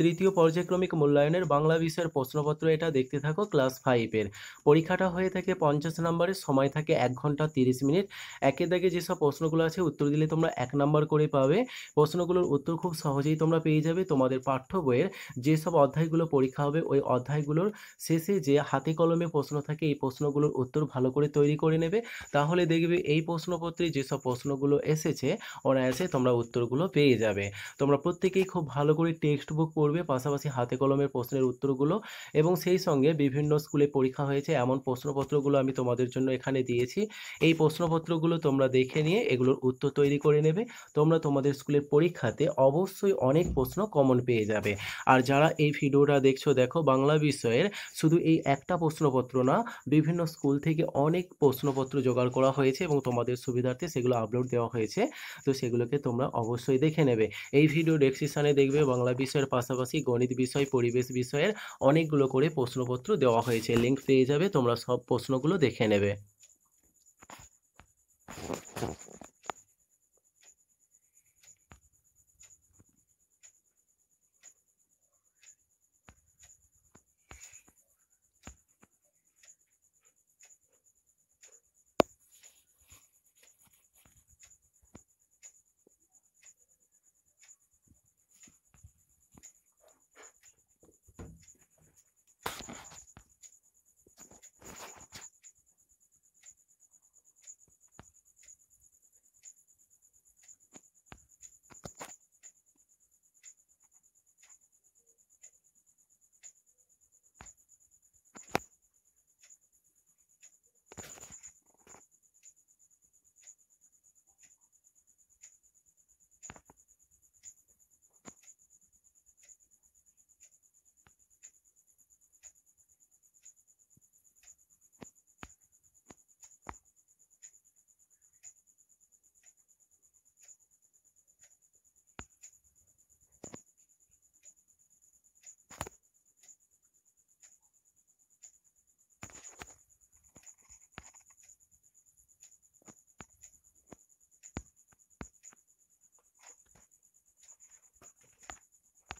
তৃতীয় পর্যায়ক্রমিক মূল্যায়নের বাংলা বিষয়ের প্রশ্নপত্র এটা দেখতে থাকো ক্লাস ফাইভের পরীক্ষাটা হয়ে থাকে পঞ্চাশ নম্বরের সময় থাকে এক ঘন্টা তিরিশ মিনিট একে দাগে যেসব প্রশ্নগুলো আছে উত্তর দিলে তোমরা এক নম্বর করে পাবে প্রশ্নগুলোর উত্তর খুব সহজেই তোমরা পেয়ে যাবে তোমাদের পাঠ্য বইয়ের যেসব অধ্যায়গুলো পরীক্ষা হবে ওই অধ্যায়গুলোর শেষে যে হাতে কলমে প্রশ্ন থাকে এই প্রশ্নগুলোর উত্তর ভালো করে তৈরি করে নেবে তাহলে দেখবে এই প্রশ্নপত্রে যেসব প্রশ্নগুলো এসেছে এসে তোমরা উত্তরগুলো পেয়ে যাবে তোমরা প্রত্যেকেই খুব ভালো করে টেক্সট বুক করবে পাশাপাশি হাতে কলমের প্রশ্নের উত্তরগুলো এবং সেই সঙ্গে বিভিন্ন স্কুলে পরীক্ষা হয়েছে এমন প্রশ্নপত্রগুলো আমি তোমাদের জন্য এখানে দিয়েছি এই প্রশ্নপত্রগুলো তোমরা দেখে নিয়ে এগুলোর উত্তর তৈরি করে নেবে তোমরা তোমাদের স্কুলের পরীক্ষাতে অবশ্যই অনেক প্রশ্ন কমন পেয়ে যাবে আর যারা এই ভিডিওটা দেখছো দেখো বাংলা বিষয়ের শুধু এই একটা প্রশ্নপত্র না বিভিন্ন স্কুল থেকে অনেক প্রশ্নপত্র জোগাড় করা হয়েছে এবং তোমাদের সুবিধার্থে সেগুলো আপলোড দেওয়া হয়েছে তো সেগুলোকে তোমরা অবশ্যই দেখে নেবে এই ভিডিও ডেসক্রিপশানে দেখবে বাংলা বিষয়ের পাশাপাশি পাশাপাশি গণিত বিষয় পরিবেশ বিষয়ের অনেকগুলো করে প্রশ্নপত্র দেওয়া হয়েছে লিঙ্ক পেয়ে যাবে তোমরা সব প্রশ্নগুলো দেখে নেবে